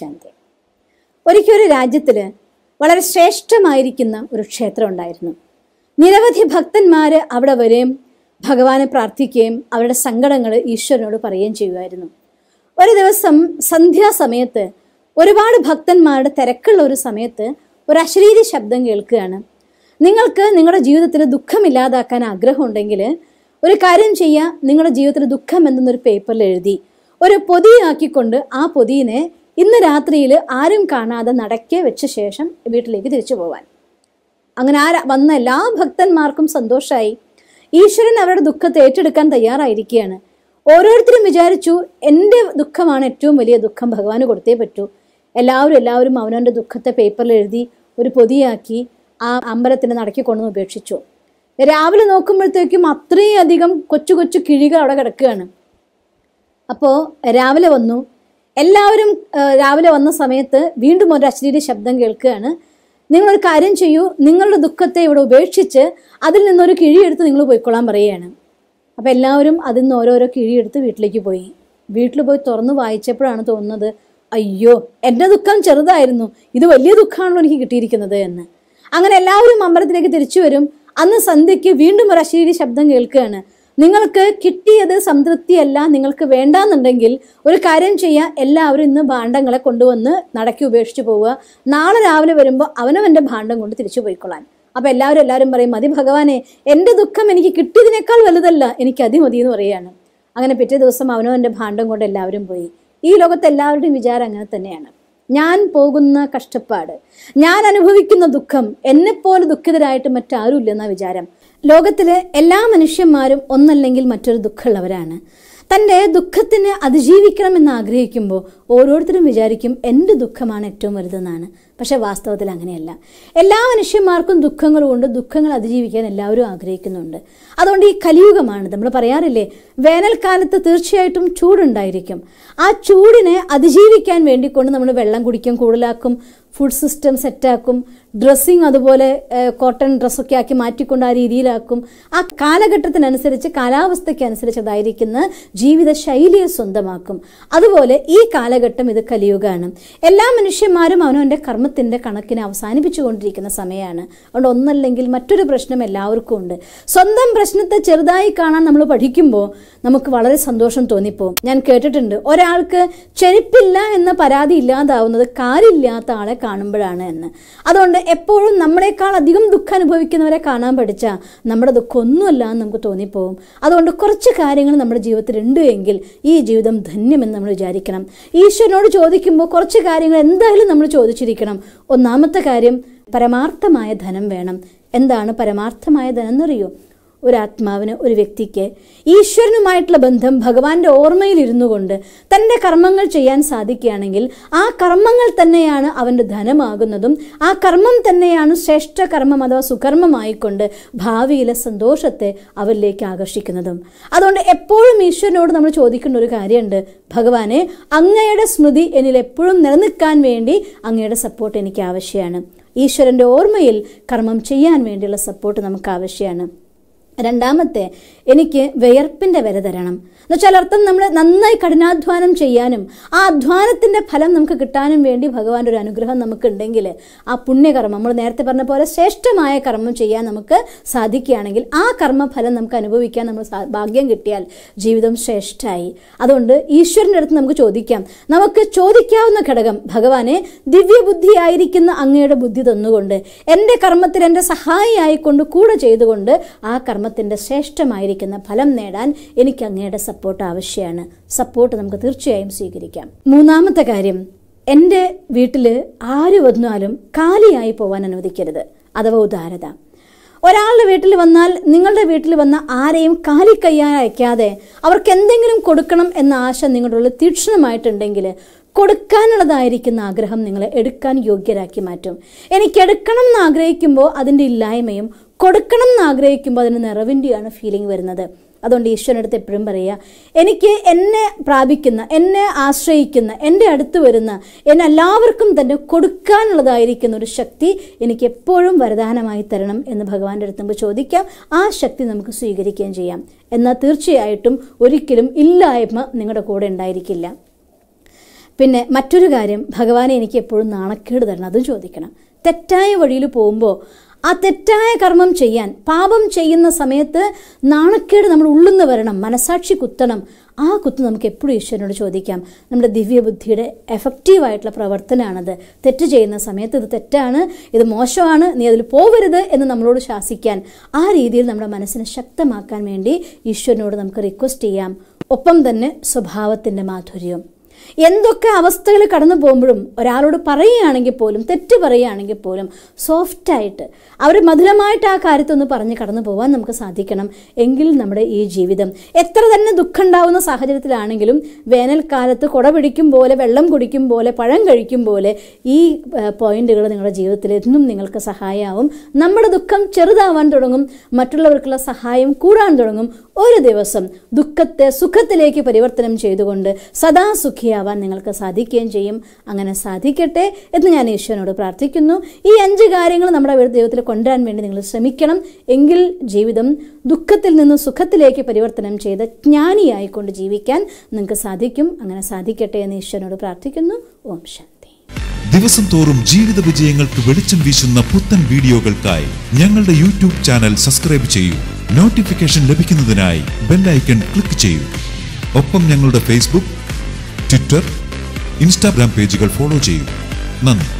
ശാന്തി ഒരിക്കൽ ഒരു രാജ്യത്തിൽ വളരെ ശ്രേഷ്ഠമായിരിക്കുന്ന ഒരു ക്ഷേത്രം ഉണ്ടായിരുന്നു നിരവധി ഭക്തന്മാർ അവിടെ വരെയും ഭഗവാനെ പ്രാർത്ഥിക്കുകയും അവരുടെ സങ്കടങ്ങൾ ഈശ്വരനോട് പറയുകയും ചെയ്യുമായിരുന്നു ഒരു ദിവസം സന്ധ്യാസമയത്ത് ഒരുപാട് ഭക്തന്മാരുടെ തിരക്കുള്ള ഒരു സമയത്ത് ഒരു അശ്ലീല ശബ്ദം കേൾക്കുകയാണ് നിങ്ങൾക്ക് നിങ്ങളുടെ ജീവിതത്തിൽ ദുഃഖമില്ലാതാക്കാൻ ആഗ്രഹമുണ്ടെങ്കിൽ ഒരു കാര്യം ചെയ്യുക നിങ്ങളുടെ ജീവിതത്തിൽ ദുഃഖം എന്നൊരു പേപ്പറിൽ എഴുതി ഒരു പൊതിയാക്കിക്കൊണ്ട് ആ പൊതിയിനെ ഇന്ന് രാത്രിയിൽ ആരും കാണാതെ നടക്കെ വെച്ച ശേഷം വീട്ടിലേക്ക് തിരിച്ചു പോവാൻ അങ്ങനെ ആ വന്ന എല്ലാ ഭക്തന്മാർക്കും സന്തോഷമായി ഈശ്വരൻ അവരുടെ ദുഃഖത്തെ ഏറ്റെടുക്കാൻ തയ്യാറായിരിക്കുകയാണ് ഓരോരുത്തരും വിചാരിച്ചു എൻ്റെ ദുഃഖമാണ് ഏറ്റവും വലിയ ദുഃഖം ഭഗവാന് കൊടുത്തേ പറ്റൂ എല്ലാവരും എല്ലാവരും അവനവൻ്റെ ദുഃഖത്തെ പേപ്പറിൽ എഴുതി ഒരു പൊതിയാക്കി ആ അമ്പലത്തിന് നടക്കി കൊണ്ടുവന്ന് ഉപേക്ഷിച്ചു രാവിലെ നോക്കുമ്പോഴത്തേക്കും അത്രയും അധികം കൊച്ചു കൊച്ചു കിഴികൾ അവിടെ കിടക്കുകയാണ് അപ്പോൾ രാവിലെ വന്നു എല്ലാവരും രാവിലെ വന്ന സമയത്ത് വീണ്ടും ഒരു അശ്ലീല ശബ്ദം കേൾക്കുകയാണ് നിങ്ങളൊരു കാര്യം ചെയ്യൂ നിങ്ങളുടെ ദുഃഖത്തെ ഇവിടെ ഉപേക്ഷിച്ച് അതിൽ നിന്നൊരു കിഴിയെടുത്ത് നിങ്ങൾ പോയിക്കൊള്ളാൻ പറയുകയാണ് അപ്പോൾ എല്ലാവരും അതിൽ നിന്ന് ഓരോരോ കിഴിയെടുത്ത് വീട്ടിലേക്ക് പോയി വീട്ടിൽ പോയി തുറന്ന് വായിച്ചപ്പോഴാണ് തോന്നുന്നത് അയ്യോ എൻ്റെ ദുഃഖം ചെറുതായിരുന്നു ഇത് വലിയ ദുഃഖമാണല്ലോ എനിക്ക് കിട്ടിയിരിക്കുന്നത് എന്ന് അങ്ങനെ എല്ലാവരും അമ്പലത്തിലേക്ക് തിരിച്ചു വരും അന്ന് സന്ധ്യയ്ക്ക് വീണ്ടും ഒരു അശ്ലീല ശബ്ദം കേൾക്കുകയാണ് നിങ്ങൾക്ക് കിട്ടിയത് സംതൃപ്തിയല്ല നിങ്ങൾക്ക് വേണ്ടാന്നുണ്ടെങ്കിൽ ഒരു കാര്യം ചെയ്യുക എല്ലാവരും ഇന്ന് ഭാണ്ഡങ്ങളെ കൊണ്ടുവന്ന് നടക്കി ഉപേക്ഷിച്ച് പോവുക നാളെ രാവിലെ വരുമ്പോൾ അവനവൻ്റെ ഭാണ്ഡം കൊണ്ട് തിരിച്ചു പോയിക്കൊള്ളാൻ അപ്പം എല്ലാവരും എല്ലാവരും പറയും മതി ഭഗവാനെ എൻ്റെ ദുഃഖം എനിക്ക് കിട്ടിയതിനേക്കാൾ വലുതല്ല എനിക്ക് അതിമതി എന്ന് പറയുകയാണ് അങ്ങനെ പിറ്റേ ദിവസം അവനവൻ്റെ ഭാണ്ഡം കൊണ്ട് എല്ലാവരും പോയി ഈ ലോകത്തെല്ലാവരുടെയും എല്ലാവരുടെയും വിചാരം അങ്ങനെ തന്നെയാണ് ഞാൻ പോകുന്ന കഷ്ടപ്പാട് ഞാൻ അനുഭവിക്കുന്ന ദുഃഖം എന്നെപ്പോലെ ദുഃഖിതരായിട്ട് ഇല്ലെന്ന വിചാരം ലോകത്തിലെ എല്ലാ മനുഷ്യന്മാരും ഒന്നല്ലെങ്കിൽ മറ്റൊരു ദുഃഖമുള്ളവരാണ് തൻ്റെ ദുഃഖത്തിന് അതിജീവിക്കണമെന്ന് ആഗ്രഹിക്കുമ്പോൾ ഓരോരുത്തരും വിചാരിക്കും എൻ്റെ ദുഃഖമാണ് ഏറ്റവും വലുതെന്നാണ് പക്ഷേ വാസ്തവത്തിൽ അങ്ങനെയല്ല എല്ലാ മനുഷ്യന്മാർക്കും ദുഃഖങ്ങളുമുണ്ട് ദുഃഖങ്ങൾ അതിജീവിക്കാൻ എല്ലാവരും ആഗ്രഹിക്കുന്നുണ്ട് അതുകൊണ്ട് ഈ കലിയുഗമാണ് നമ്മൾ പറയാറില്ലേ വേനൽക്കാലത്ത് തീർച്ചയായിട്ടും ചൂടുണ്ടായിരിക്കും ആ ചൂടിനെ അതിജീവിക്കാൻ വേണ്ടിക്കൊണ്ട് നമ്മൾ വെള്ളം കുടിക്കും കൂടുതലാക്കും ഫുഡ് സിസ്റ്റം സെറ്റാക്കും ഡ്രസ്സിങ് അതുപോലെ കോട്ടൺ ഡ്രസ്സൊക്കെ ആക്കി മാറ്റിക്കൊണ്ട് ആ രീതിയിലാക്കും ആ കാലഘട്ടത്തിനനുസരിച്ച് കാലാവസ്ഥയ്ക്കനുസരിച്ച് അതായിരിക്കുന്ന ജീവിത ശൈലിയെ സ്വന്തമാക്കും അതുപോലെ ഈ കാലഘട്ടം ഇത് കലിയുഗമാണ് എല്ലാ മനുഷ്യന്മാരും അവനവൻ്റെ കർമ്മ മരണത്തിൻ്റെ കണക്കിനെ അവസാനിപ്പിച്ചുകൊണ്ടിരിക്കുന്ന സമയമാണ് അതുകൊണ്ട് ഒന്നല്ലെങ്കിൽ മറ്റൊരു പ്രശ്നം എല്ലാവർക്കും ഉണ്ട് സ്വന്തം പ്രശ്നത്തെ ചെറുതായി കാണാൻ നമ്മൾ പഠിക്കുമ്പോൾ നമുക്ക് വളരെ സന്തോഷം തോന്നിപ്പോ ഞാൻ കേട്ടിട്ടുണ്ട് ഒരാൾക്ക് ചെരുപ്പില്ല എന്ന പരാതി ഇല്ലാതാവുന്നത് കാലില്ലാത്ത ആളെ കാണുമ്പോഴാണ് എന്ന് അതുകൊണ്ട് എപ്പോഴും നമ്മളെക്കാൾ അധികം ദുഃഖം അനുഭവിക്കുന്നവരെ കാണാൻ പഠിച്ചാൽ നമ്മുടെ ദുഃഖം ഒന്നുമല്ല എന്ന് നമുക്ക് തോന്നിപ്പോവും അതുകൊണ്ട് കുറച്ച് കാര്യങ്ങൾ നമ്മുടെ ജീവിതത്തിലുണ്ട് എങ്കിൽ ഈ ജീവിതം ധന്യമെന്ന് നമ്മൾ വിചാരിക്കണം ഈശ്വരനോട് ചോദിക്കുമ്പോൾ കുറച്ച് കാര്യങ്ങൾ എന്തായാലും നമ്മൾ ചോദിച്ചിരിക്കണം വേണം ഒന്നാമത്തെ കാര്യം പരമാർത്ഥമായ ധനം വേണം എന്താണ് പരമാർത്ഥമായ ധനം എന്നറിയോ ഒരു ഒരു വ്യക്തിക്ക് ഈശ്വരനുമായിട്ടുള്ള ബന്ധം ഭഗവാന്റെ ഓർമ്മയിലിരുന്നു കൊണ്ട് തൻ്റെ കർമ്മങ്ങൾ ചെയ്യാൻ സാധിക്കുകയാണെങ്കിൽ ആ കർമ്മങ്ങൾ തന്നെയാണ് അവൻ്റെ ധനമാകുന്നതും ആ കർമ്മം തന്നെയാണ് ശ്രേഷ്ഠ കർമ്മം അഥവാ സുകർമ്മമായിക്കൊണ്ട് ഭാവിയിലെ സന്തോഷത്തെ അവരിലേക്ക് ആകർഷിക്കുന്നതും അതുകൊണ്ട് എപ്പോഴും ഈശ്വരനോട് നമ്മൾ ചോദിക്കേണ്ട ഒരു കാര്യമുണ്ട് ഭഗവാനെ അങ്ങയുടെ സ്മൃതി എന്നിൽ എപ്പോഴും നിലനിൽക്കാൻ വേണ്ടി അങ്ങയുടെ സപ്പോർട്ട് എനിക്ക് ആവശ്യമാണ് ഈശ്വരൻ്റെ ഓർമ്മയിൽ കർമ്മം ചെയ്യാൻ വേണ്ടിയുള്ള സപ്പോർട്ട് നമുക്ക് ആവശ്യമാണ് രണ്ടാമത്തെ എനിക്ക് വിയർപ്പിൻ്റെ വില തരണം എന്നുവെച്ചാൽ അർത്ഥം നമ്മൾ നന്നായി കഠിനാധ്വാനം ചെയ്യാനും ആ അധ്വാനത്തിൻ്റെ ഫലം നമുക്ക് കിട്ടാനും വേണ്ടി ഭഗവാന്റെ ഒരു അനുഗ്രഹം നമുക്കുണ്ടെങ്കിൽ ആ പുണ്യകർമ്മം നമ്മൾ നേരത്തെ പറഞ്ഞ പോലെ ശ്രേഷ്ഠമായ കർമ്മം ചെയ്യാൻ നമുക്ക് സാധിക്കുകയാണെങ്കിൽ ആ കർമ്മഫലം നമുക്ക് അനുഭവിക്കാൻ നമ്മൾ ഭാഗ്യം കിട്ടിയാൽ ജീവിതം ശ്രേഷ്ഠമായി അതുകൊണ്ട് ഈശ്വരൻ്റെ അടുത്ത് നമുക്ക് ചോദിക്കാം നമുക്ക് ചോദിക്കാവുന്ന ഘടകം ഭഗവാനെ ദിവ്യബുദ്ധിയായിരിക്കുന്ന അങ്ങയുടെ ബുദ്ധി തന്നുകൊണ്ട് എൻ്റെ കർമ്മത്തിൽ എൻ്റെ സഹായിയായിക്കൊണ്ട് കൂടെ ചെയ്തുകൊണ്ട് ആ കർമ്മ കർമ്മത്തിൻ്റെ ശ്രേഷ്ഠമായിരിക്കുന്ന ഫലം നേടാൻ എനിക്ക് അങ്ങയുടെ സപ്പോർട്ട് ആവശ്യമാണ് സപ്പോർട്ട് നമുക്ക് തീർച്ചയായും സ്വീകരിക്കാം മൂന്നാമത്തെ കാര്യം എൻ്റെ വീട്ടിൽ ആര് വന്നാലും കാലിയായി പോവാൻ അനുവദിക്കരുത് അഥവാ ഉദാരത ഒരാളുടെ വീട്ടിൽ വന്നാൽ നിങ്ങളുടെ വീട്ടിൽ വന്ന ആരെയും കാലി കയ്യായക്കാതെ അവർക്ക് എന്തെങ്കിലും കൊടുക്കണം എന്ന ആശ നിങ്ങളുടെ ഉള്ളിൽ തീക്ഷണമായിട്ടുണ്ടെങ്കിൽ കൊടുക്കാനുള്ളതായിരിക്കുന്ന ആഗ്രഹം നിങ്ങളെ എടുക്കാൻ യോഗ്യരാക്കി മാറ്റും എനിക്ക് എടുക്കണം എന്ന് ആഗ്രഹിക്കുമ്പോൾ അതിൻ്റെ ഇല്ലായ്മയും കൊടുക്കണം എന്ന് ആഗ്രഹിക്കുമ്പോൾ അതിന് നിറവിൻ്റെയാണ് ഫീലിംഗ് വരുന്നത് അതുകൊണ്ട് ഈശ്വരനടുത്ത് എപ്പോഴും പറയുക എനിക്ക് എന്നെ പ്രാപിക്കുന്ന എന്നെ ആശ്രയിക്കുന്ന എൻ്റെ അടുത്ത് വരുന്ന എന്നെ എല്ലാവർക്കും തന്നെ കൊടുക്കാനുള്ളതായിരിക്കുന്ന ഒരു ശക്തി എനിക്ക് എപ്പോഴും വരദാനമായി തരണം എന്ന് ഭഗവാന്റെ അടുത്ത് നമുക്ക് ചോദിക്കാം ആ ശക്തി നമുക്ക് സ്വീകരിക്കുകയും ചെയ്യാം എന്നാൽ തീർച്ചയായിട്ടും ഒരിക്കലും ഇല്ലായ്മ നിങ്ങളുടെ കൂടെ ഉണ്ടായിരിക്കില്ല പിന്നെ മറ്റൊരു കാര്യം ഭഗവാനെ എനിക്ക് എപ്പോഴും നാണക്കേട് തരണം അതും ചോദിക്കണം തെറ്റായ വഴിയിൽ പോകുമ്പോൾ ആ തെറ്റായ കർമ്മം ചെയ്യാൻ പാപം ചെയ്യുന്ന സമയത്ത് നാണക്കേട് നമ്മൾ ഉള്ളുന്ന് വരണം മനസാക്ഷി കുത്തണം ആ കുത്ത് നമുക്ക് എപ്പോഴും ഈശ്വരനോട് ചോദിക്കാം നമ്മുടെ ദിവ്യബുദ്ധിയുടെ എഫക്റ്റീവായിട്ടുള്ള പ്രവർത്തനമാണത് തെറ്റ് ചെയ്യുന്ന സമയത്ത് ഇത് തെറ്റാണ് ഇത് മോശമാണ് നീ അതിൽ പോവരുത് എന്ന് നമ്മളോട് ശാസിക്കാൻ ആ രീതിയിൽ നമ്മുടെ മനസ്സിനെ ശക്തമാക്കാൻ വേണ്ടി ഈശ്വരനോട് നമുക്ക് റിക്വസ്റ്റ് ചെയ്യാം ഒപ്പം തന്നെ സ്വഭാവത്തിൻ്റെ മാധുര്യം എന്തൊക്കെ അവസ്ഥകൾ കടന്നു പോകുമ്പോഴും ഒരാളോട് പറയുകയാണെങ്കിൽ പോലും തെറ്റ് പറയുകയാണെങ്കിൽ പോലും സോഫ്റ്റായിട്ട് അവർ മധുരമായിട്ട് ആ കാര്യത്തൊന്ന് പറഞ്ഞ് കടന്നു പോകാൻ നമുക്ക് സാധിക്കണം എങ്കിൽ നമ്മുടെ ഈ ജീവിതം എത്ര തന്നെ ദുഃഖം ഉണ്ടാവുന്ന സാഹചര്യത്തിലാണെങ്കിലും വേനൽക്കാലത്ത് കുട പിടിക്കും പോലെ വെള്ളം കുടിക്കും പോലെ പഴം കഴിക്കും പോലെ ഈ പോയിന്റുകൾ നിങ്ങളുടെ ജീവിതത്തിൽ എന്നും നിങ്ങൾക്ക് സഹായമാവും നമ്മുടെ ദുഃഖം ചെറുതാവാൻ തുടങ്ങും മറ്റുള്ളവർക്കുള്ള സഹായം കൂടാൻ തുടങ്ങും ഒരു ദിവസം ദുഃഖത്തെ സുഖത്തിലേക്ക് പരിവർത്തനം ചെയ്തുകൊണ്ട് സദാസുഖി സുഖിയാവാൻ നിങ്ങൾക്ക് സാധിക്കുകയും ചെയ്യും അങ്ങനെ സാധിക്കട്ടെ എന്ന് ഞാൻ ഈശ്വരനോട് പ്രാർത്ഥിക്കുന്നു ഈ അഞ്ച് കാര്യങ്ങൾ നമ്മുടെ ദൈവത്തിൽ കൊണ്ടുവരാൻ വേണ്ടി നിങ്ങൾ ശ്രമിക്കണം എങ്കിൽ ജീവിതം ദുഃഖത്തിൽ നിന്ന് സുഖത്തിലേക്ക് പരിവർത്തനം ചെയ്ത് ജ്ഞാനിയായിക്കൊണ്ട് ജീവിക്കാൻ നിങ്ങൾക്ക് സാധിക്കും അങ്ങനെ സാധിക്കട്ടെ എന്ന് ഈശ്വരനോട് പ്രാർത്ഥിക്കുന്നു ഓം ശാന്തി ദിവസം തോറും ജീവിത വിജയങ്ങൾക്ക് വെളിച്ചം വീശുന്ന പുത്തൻ വീഡിയോകൾക്കായി ഞങ്ങളുടെ യൂട്യൂബ് ചാനൽ സബ്സ്ക്രൈബ് ചെയ്യൂ നോട്ടിഫിക്കേഷൻ ലഭിക്കുന്നതിനായി ബെല്ലൈക്കൺ ക്ലിക്ക് ചെയ്യൂ ഒപ്പം ഞങ്ങളുടെ ഫേസ്ബുക്ക് ട്വിറ്റർ ഇൻസ്റ്റാഗ്രാം പേജുകൾ ഫോളോ ചെയ്യൂ നന്ദി